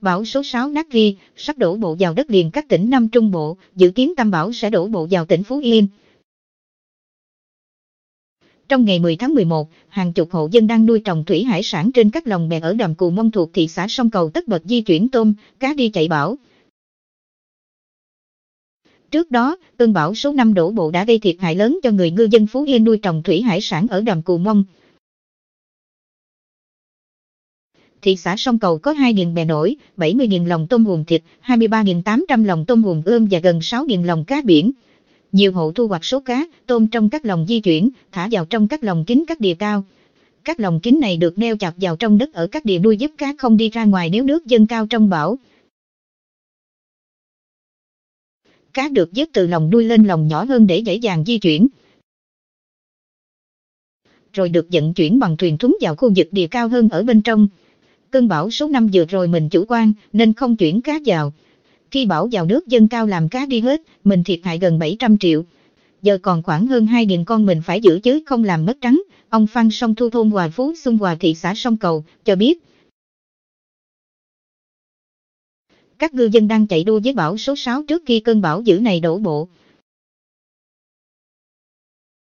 bão số 6 nát ri, sắp đổ bộ vào đất liền các tỉnh Nam Trung Bộ, dự kiến tâm bão sẽ đổ bộ vào tỉnh Phú Yên. Trong ngày 10 tháng 11, hàng chục hộ dân đang nuôi trồng thủy hải sản trên các lòng bè ở đầm Cù Mông thuộc thị xã Sông Cầu tất bật di chuyển tôm, cá đi chạy bão. Trước đó, cơn bão số 5 đổ bộ đã gây thiệt hại lớn cho người ngư dân Phú Yên nuôi trồng thủy hải sản ở đầm Cù Mông. thị xã sông cầu có 2.000 bè nổi, 70.000 lồng tôm hùm thịt, 23.800 lồng tôm hùm ươm và gần 6.000 lồng cá biển. Nhiều hộ thu hoạch số cá, tôm trong các lồng di chuyển, thả vào trong các lồng kính các địa cao. Các lồng kính này được neo chặt vào trong đất ở các địa nuôi giúp cá không đi ra ngoài nếu nước dâng cao trong bão. Cá được vớt từ lồng nuôi lên lồng nhỏ hơn để dễ dàng di chuyển rồi được vận chuyển bằng thuyền thúng vào khu vực địa cao hơn ở bên trong cơn bão số 5 vừa rồi mình chủ quan nên không chuyển cá vào. Khi bão vào nước dân cao làm cá đi hết, mình thiệt hại gần 700 triệu. Giờ còn khoảng hơn 2.000 con mình phải giữ chứ không làm mất trắng. Ông Phan Sông Thu Thôn Hòa Phú xung Hòa Thị xã Sông Cầu cho biết. Các ngư dân đang chạy đua với bão số 6 trước khi cơn bão dữ này đổ bộ.